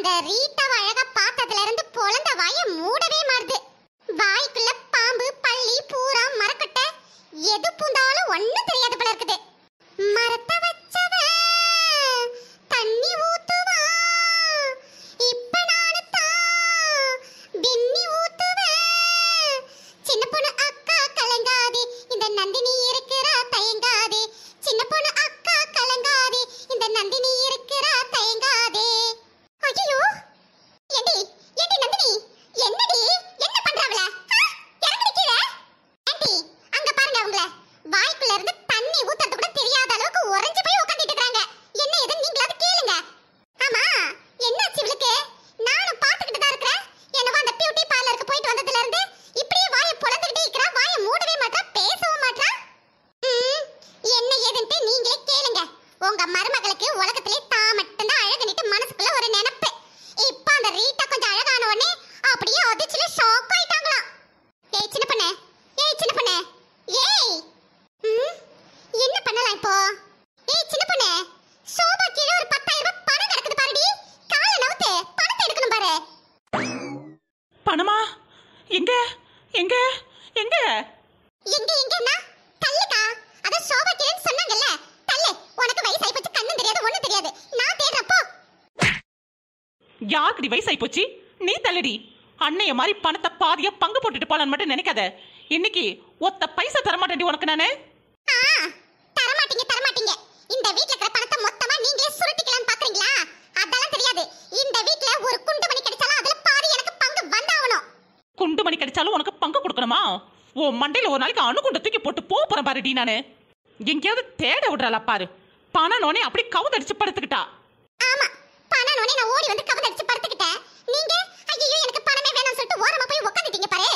அந்த ரீட்டாவை அழகா பார்த்ததுல இருந்து பொழந்த வாய மூடவே மாறுது வாய்க்குள்ள பாம்பு பள்ளி பூரா மரக்கட்டை எது பூந்தாலும் ஒண்ணு தெரியாது போல இருக்குது மரத்தை வச்ச யாருக்குடி வயசாகி போச்சு நீ தள்ளடி அன்னைய மாதிரி பணத்தை பாதிய பங்கு போட்டுட்டு போலான்னு மட்டும் நினைக்காத இன்னைக்கு ஒத்த பைசா தரமாட்டேன் உனக்கு நானு தரமாட்டீங்க தரமாட்டீங்க இந்த வீட்ல இருக்கிற பணத்தை மொத்தமா நீங்களே சுருட்டிக்கலாம் பாக்குறீங்களா அதெல்லாம் தெரியாது இந்த வீட்ல ஒரு குண்டு மணி கிடைச்சாலும் அதுல பாதி எனக்கு பங்கு வந்தாவணும் குண்டு மணி கிடைச்சாலும் உனக்கு பங்கு கொடுக்கணுமா ஓ மண்டையில ஒரு நாளைக்கு அணுகுண்ட தூக்கி போட்டு போ போறேன் பாருடி நானு எங்கேயாவது தேட விடுறாளா பாரு பணம் நோனே அப்படி கவுந்தடிச்சு படுத்துக்கிட்டா ஆமா உடனே நான் ஓடி வந்து கபடி அடிச்சு படுத்துக்கிட்டேன் நீங்க ஐயோ எனக்கு பணமே வேணாம்னு சொல்லிட்டு ஓரமா போய் உட்காந்துட்டீங்க பாரு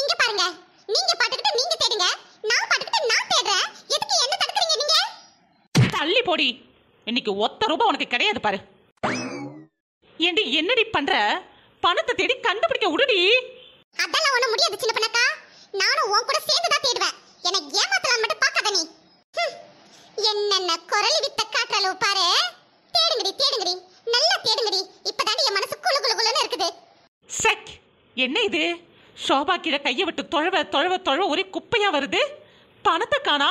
நீங்க பாருங்க நீங்க பாட்டுக்கிட்டு நீங்க தேடுங்க நான் பாட்டுக்கிட்டு நான் தேடுறேன் எதுக்கு என்ன தடுக்குறீங்க நீங்க தள்ளி போடி இன்னைக்கு ஒத்த ரூபாய் உனக்கு கிடையாது பாரு ஏண்டி என்னடி பண்ற பணத்தை தேடி கண்டுபிடிக்க விடுடி அதெல்லாம் ஒண்ணு முடியாது சின்ன பண்ணக்கா நானும் உன் கூட சேர்ந்து தான் தேடுவேன் எனக்கு ஏமாத்தலாம் மட்டும் பார்க்காத நீ என்னென்ன குரலி வித்த என்ன இது ஷோபா கீழே கையை விட்டு தொழவ தொழவ தொழவ ஒரே குப்பையா வருது பணத்தை காணா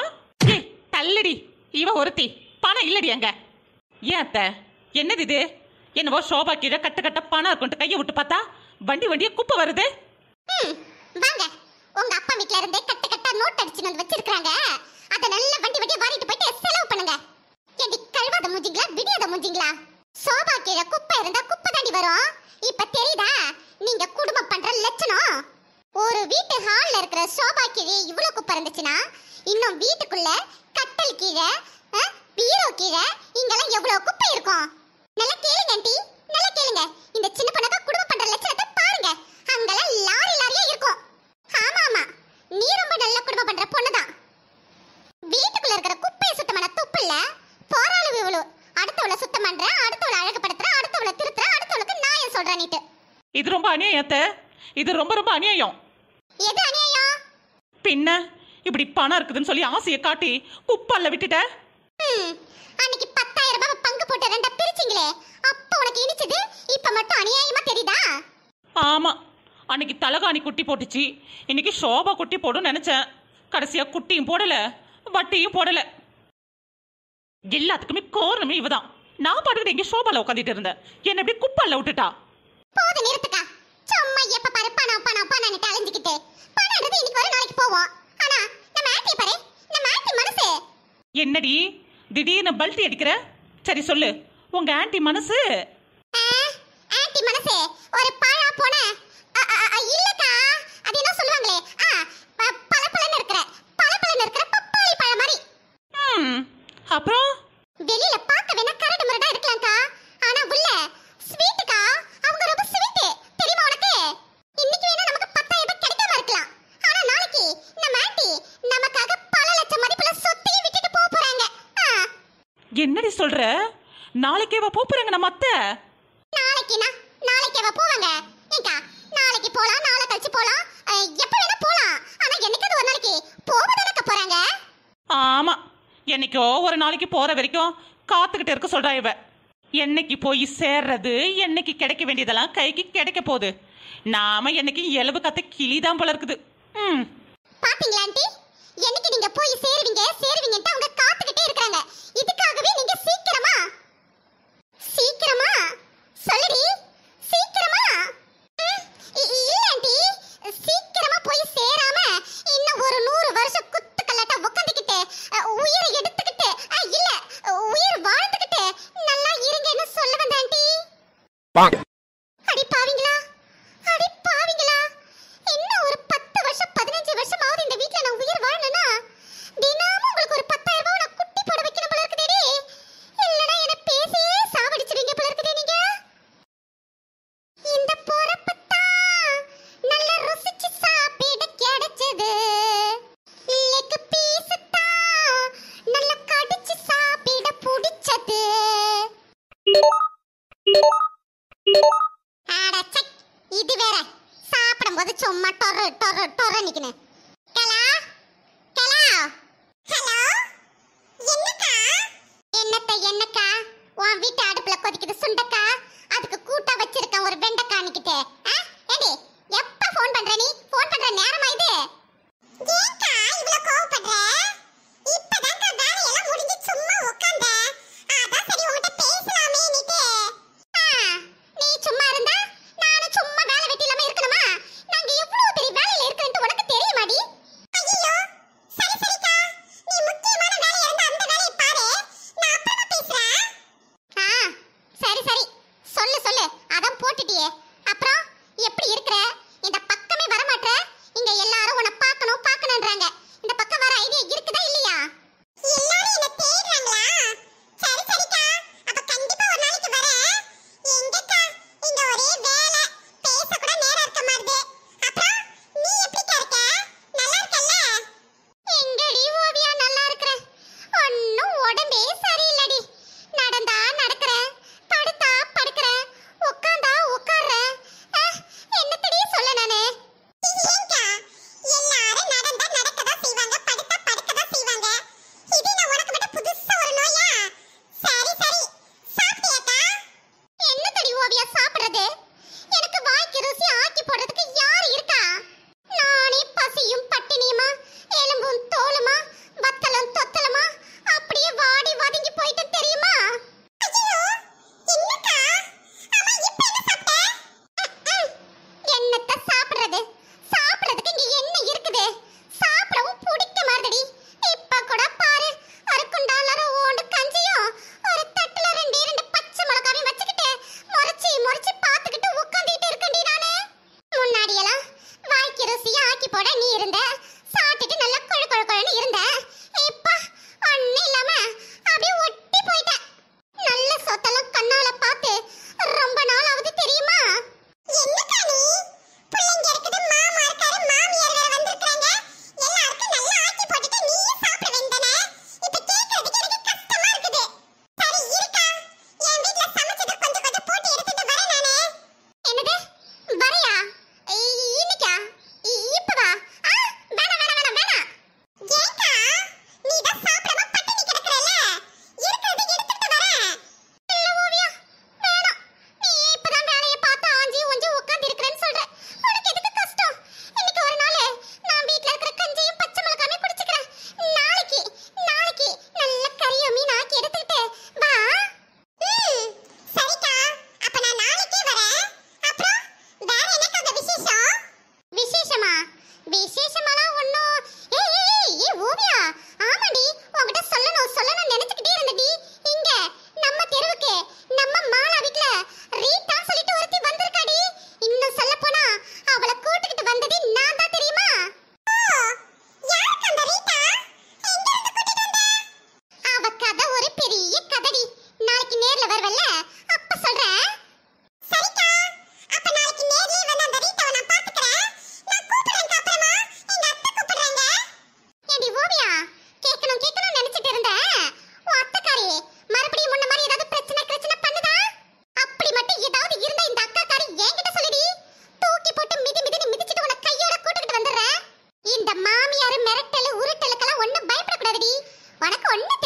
தள்ளடி இவ ஒருத்தி பணம் இல்லடி அங்க ஏன் அத்த என்னது இது என்னவோ சோபா கீழே கட்ட கட்ட பணம் இருக்கும்ட்டு கையை விட்டு பார்த்தா வண்டி வண்டிய குப்பை வருது வாங்க உங்க அப்பா வீட்ல இருந்தே கட்ட கட்ட நோட் அடிச்சு வந்து வச்சிருக்காங்க அத நல்ல வண்டி வண்டிய வாரிட்டு போயிட்டு செலவு பண்ணுங்க ஏடி கழுவாத மூஞ்சிங்களா விடியாத மூஞ்சிங்களா சோபா கீழே குப்பை இருந்தா குப்பை தாண்டி வரும் இப்ப தெரியுதா நீங்க குடும்பம் பண்ற லட்சணம் ஒரு வீட்டு ஹால்ல இருக்கிற சோபா கீழே இவ்வளவு குப்பை இருந்துச்சுன்னா இன்னும் வீட்டுக்குள்ள கட்டல் கீழே பீரோ கீழே இங்கெல்லாம் எவ்வளவு குப்பை இருக்கும் நல்லா கேளுங்க ஆண்டி நல்லா கேளுங்க இந்த சின்ன பொண்ணு குடும்பம் பண்ற லட்சணத்தை பாருங்க அங்கெல்லாம் லாரி லாரியா இருக்கும் ஆமா ஆமா நீ ரொம்ப நல்ல குடும்பம் பண்ற பொண்ணுதான் வீட்டுக்குள்ள இருக்கிற குப்பையை சுத்தமான துப்பு இல்ல போராளு இவ்வளவு அடுத்தவளை சுத்தம் பண்ற அடுத்தவளை அழகுபடுத்துற அடுத்தவளை திருத்துற அடுத்தவளுக்கு நான் சொல்றேன் நீட்டு இது ரொம்ப அநியாயத்த இது ரொம்ப ரொம்ப அநியாயம் எது அநியாயம் பின்ன இப்படி பணம் இருக்குதுன்னு சொல்லி ஆசையை காட்டி குப்பல்ல விட்டுட்ட ம், அன்னைக்கு பத்தாயிரம் ரூபாய் பங்கு போட்டு ரெண்டா பிரிச்சிங்களே அப்ப உனக்கு இனிச்சது இப்ப மட்டும் அநியாயமா தெரியுதா ஆமா அன்னைக்கு தலகாணி குட்டி போட்டுச்சு இன்னைக்கு சோபா குட்டி போடும் நினைச்சேன் கடைசியா குட்டியும் போடல வட்டியும் போடல எல்லாத்துக்குமே கோரணமே இவதான் நான் பாட்டுக்கிட்டு இங்க சோபால உட்காந்துட்டு இருந்தேன் என்ன இப்படி குப்பல்ல விட்டுட்டா போது நிறுத்துக்கா சும்மா எப்ப பாரு பணம் பணம் பணம்னு அலைஞ்சிக்கிட்டு பணம்ன்றது இன்னைக்கு வர நாளைக்கு போவோம் ஆனா நம்ம ஆத்தி பாரு நம்ம ஆத்தி மனசு என்னடி திடீர்னு பல்ட்டி அடிக்கிற சரி சொல்லு உங்க ஆண்டி மனசு ஆன்ட்டி மனசு ஒரு பாழா போன இல்லக்கா அது என்ன சொல்லுவாங்களே பல பலன்னு இருக்கிற பல பலன்னு இருக்கிற பப்பாளி பழம் மாதிரி அப்புறம் என்னடி சொல்ற நாளைக்கே வா போறாங்க நம்ம அத்தை நாளைக்கேனா நாளைக்கே வா போவாங்க ஏங்கா நாளைக்கு போலாம் நாளை கழிச்சு போலாம் எப்ப வேணா போலாம் ஆனா என்னைக்காவது ஒரு நாளைக்கு போவதற்கு போறாங்க ஆமா என்னைக்கோ ஒரு நாளைக்கு போற வரைக்கும் காத்துக்கிட்டு இருக்க சொல்றா இவ என்னைக்கு போய் சேர்றது என்னைக்கு கிடைக்க வேண்டியதெல்லாம் கைக்கு கிடைக்க போகுது நாம என்னைக்கு எலவு கத்த கிளி தான் போல இருக்குது ம் பாத்தீங்களா ஆன்ட்டி என்னைக்கு நீங்க போய் சேருவீங்க சேருவீங்கன்னு அவங்க காத்துக்கிட்டே இருக்காங்க இதுக்காகவே நீங்க சீக்கிரமா சீக்கிரமா சொல்லுடி சீக்கிரமா അത് ചുമ്മാ ടൊറ ടൊറ ടൊറ നിക്കണേ かです கொண்டு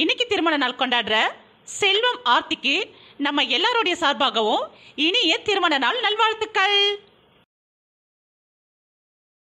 இன்னைக்கு திருமண நாள் கொண்டாடுற செல்வம் ஆர்த்திக்கு நம்ம எல்லாருடைய சார்பாகவும் இனிய திருமண நாள் நல்வாழ்த்துக்கள்